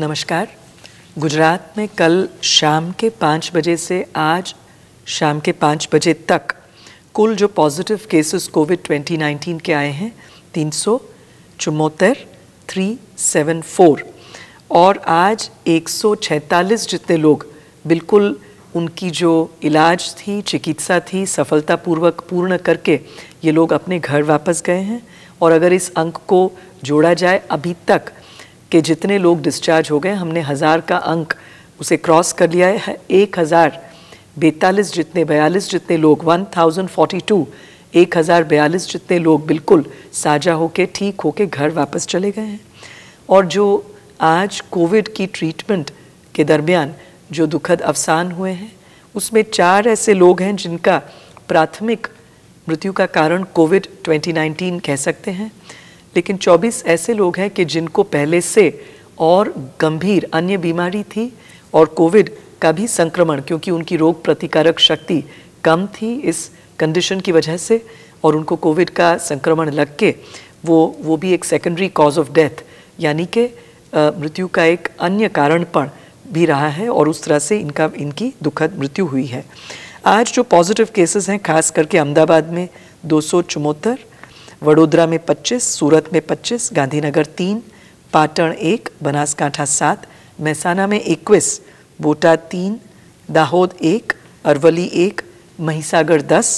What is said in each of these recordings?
नमस्कार गुजरात में कल शाम के पाँच बजे से आज शाम के पाँच बजे तक कुल जो पॉजिटिव केसेस कोविड 2019 के आए हैं तीन सौ चुमोतर थ्री सेवन फोर और आज 146 जितने लोग बिल्कुल उनकी जो इलाज थी चिकित्सा थी सफलतापूर्वक पूर्ण करके ये लोग अपने घर वापस गए हैं और अगर इस अंक को जोड़ा जाए अभी तक कि जितने लोग डिस्चार्ज हो गए हमने हज़ार का अंक उसे क्रॉस कर लिया है एक हज़ार बैतालीस जितने बयालीस जितने लोग वन थाउजेंड फोर्टी टू एक हज़ार बयालीस जितने लोग बिल्कुल साझा होके ठीक होके घर वापस चले गए हैं और जो आज कोविड की ट्रीटमेंट के दरमियान जो दुखद अवसान हुए हैं उसमें चार ऐसे लोग हैं जिनका प्राथमिक मृत्यु का कारण कोविड 2019 कह सकते हैं लेकिन 24 ऐसे लोग हैं कि जिनको पहले से और गंभीर अन्य बीमारी थी और कोविड का भी संक्रमण क्योंकि उनकी रोग प्रतिकारक शक्ति कम थी इस कंडीशन की वजह से और उनको कोविड का संक्रमण लग के वो वो भी एक सेकेंडरी कॉज ऑफ डेथ यानी कि मृत्यु का एक अन्य कारण पर भी रहा है और उस तरह से इनका इनकी दुखद मृत्यु हुई है आज जो पॉजिटिव केसेस हैं खास करके अहमदाबाद में दो सौ चौहत्तर वडोदरा में 25, सूरत में पच्चीस गांधीनगर तीन पाटण 1, बनासकांठा 7, महसाना में 21, बोटा तीन दाहोद एक अरवली एक महिसागर दस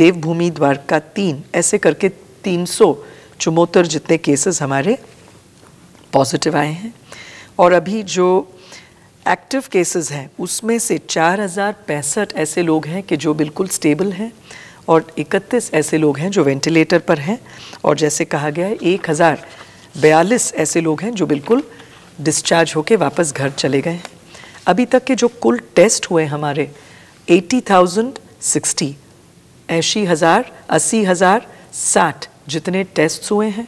देवभूमि द्वारका तीन ऐसे करके तीन सौ चुमोतर जितने केसेस हमारे पॉजिटिव आए हैं और अभी जो एक्टिव केसेस हैं उसमें से चार हज़ार पैंसठ ऐसे लोग हैं कि जो बिल्कुल स्टेबल हैं और 31 ऐसे लोग हैं जो वेंटिलेटर पर हैं और जैसे कहा गया है एक हज़ार बयालीस ऐसे लोग हैं जो बिल्कुल डिस्चार्ज होकर वापस घर चले गए हैं अभी तक के जो कुल टेस्ट हुए हमारे एटी थाउजेंड सिक्सटी ऐसी हज़ार अस्सी हज़ार साठ जितने टेस्ट हुए हैं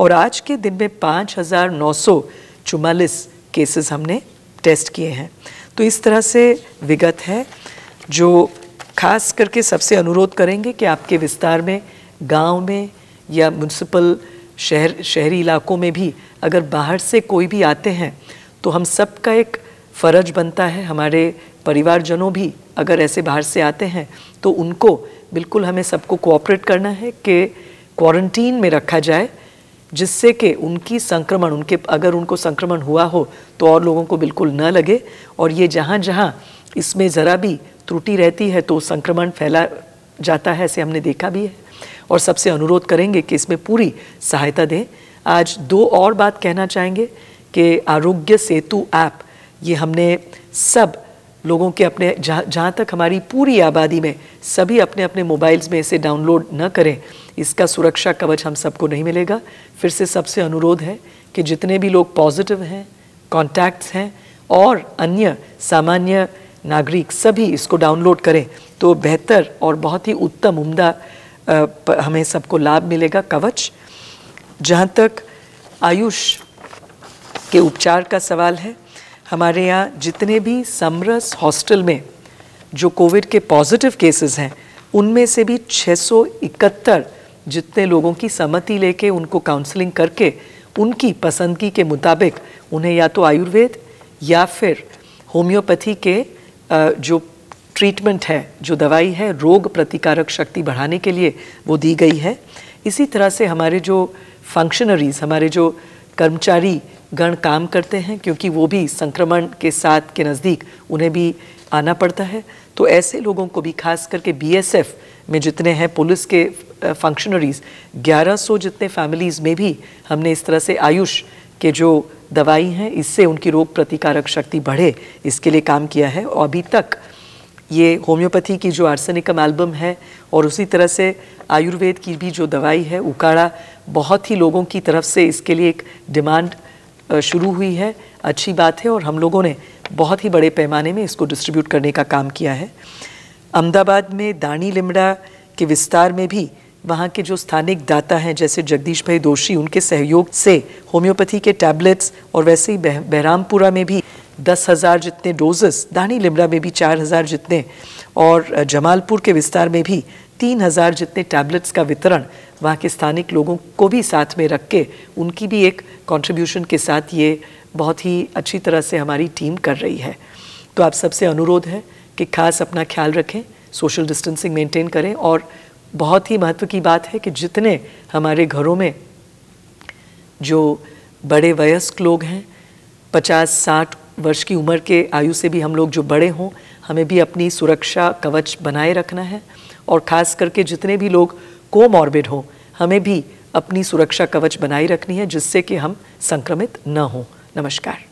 और आज के दिन में पाँच हज़ार नौ सौ चुमालीस केसेस हमने टेस्ट किए हैं तो इस तरह से विगत है जो खास करके सबसे अनुरोध करेंगे कि आपके विस्तार में गांव में या म्यूनसिपल शहर शहरी इलाकों में भी अगर बाहर से कोई भी आते हैं तो हम सब का एक फ़र्ज बनता है हमारे परिवारजनों भी अगर ऐसे बाहर से आते हैं तो उनको बिल्कुल हमें सबको कोऑपरेट करना है कि क्वारंटीन में रखा जाए जिससे कि उनकी संक्रमण उनके अगर उनको संक्रमण हुआ हो तो और लोगों को बिल्कुल न लगे और ये जहाँ जहाँ इसमें ज़रा भी त्रुटि रहती है तो संक्रमण फैला जाता है ऐसे हमने देखा भी है और सबसे अनुरोध करेंगे कि इसमें पूरी सहायता दें आज दो और बात कहना चाहेंगे कि आरोग्य सेतु ऐप ये हमने सब लोगों के अपने जहाँ जहाँ तक हमारी पूरी आबादी में सभी अपने अपने मोबाइल्स में इसे डाउनलोड न करें इसका सुरक्षा कवच हम सबको नहीं मिलेगा फिर से सबसे अनुरोध है कि जितने भी लोग पॉजिटिव हैं कॉन्टैक्ट्स हैं और अन्य सामान्य नागरिक सभी इसको डाउनलोड करें तो बेहतर और बहुत ही उत्तम उम्दा हमें सबको लाभ मिलेगा कवच जहाँ तक आयुष के उपचार का सवाल है हमारे यहाँ जितने भी समरस हॉस्टल में जो कोविड के पॉजिटिव केसेस हैं उनमें से भी 671 जितने लोगों की सहमति लेके उनको काउंसलिंग करके उनकी पसंदगी के मुताबिक उन्हें या तो आयुर्वेद या फिर होम्योपैथी के जो ट्रीटमेंट है जो दवाई है रोग प्रतिकारक शक्ति बढ़ाने के लिए वो दी गई है इसी तरह से हमारे जो फंक्शनरीज हमारे जो कर्मचारी गण काम करते हैं क्योंकि वो भी संक्रमण के साथ के नज़दीक उन्हें भी आना पड़ता है तो ऐसे लोगों को भी खास करके बीएसएफ में जितने हैं पुलिस के फंक्शनरीज 1100 जितने फैमिलीज़ में भी हमने इस तरह से आयुष कि जो दवाई हैं इससे उनकी रोग प्रतिकारक शक्ति बढ़े इसके लिए काम किया है और अभी तक ये होम्योपैथी की जो आर्सेनिकम एल्बम है और उसी तरह से आयुर्वेद की भी जो दवाई है उकाड़ा बहुत ही लोगों की तरफ से इसके लिए एक डिमांड शुरू हुई है अच्छी बात है और हम लोगों ने बहुत ही बड़े पैमाने में इसको डिस्ट्रीब्यूट करने का काम किया है अहमदाबाद में दानी लिमड़ा के विस्तार में भी वहाँ के जो स्थानिक दाता हैं जैसे जगदीश भाई दोषी उनके सहयोग से होम्योपैथी के टैबलेट्स और वैसे ही बह, बहरामपुरा में भी दस हज़ार जितने डोजेस दानी लिमड़ा में भी चार हज़ार जितने और जमालपुर के विस्तार में भी तीन हज़ार जितने टैबलेट्स का वितरण वहाँ के स्थानिक लोगों को भी साथ में रख के उनकी भी एक कॉन्ट्रीब्यूशन के साथ ये बहुत ही अच्छी तरह से हमारी टीम कर रही है तो आप सबसे अनुरोध है कि खास अपना ख्याल रखें सोशल डिस्टेंसिंग मेंटेन करें और बहुत ही महत्व की बात है कि जितने हमारे घरों में जो बड़े वयस्क लोग हैं पचास साठ वर्ष की उम्र के आयु से भी हम लोग जो बड़े हों हमें भी अपनी सुरक्षा कवच बनाए रखना है और ख़ास करके जितने भी लोग कोमॉर्बिड हों हमें भी अपनी सुरक्षा कवच बनाए रखनी है जिससे कि हम संक्रमित न हों नमस्कार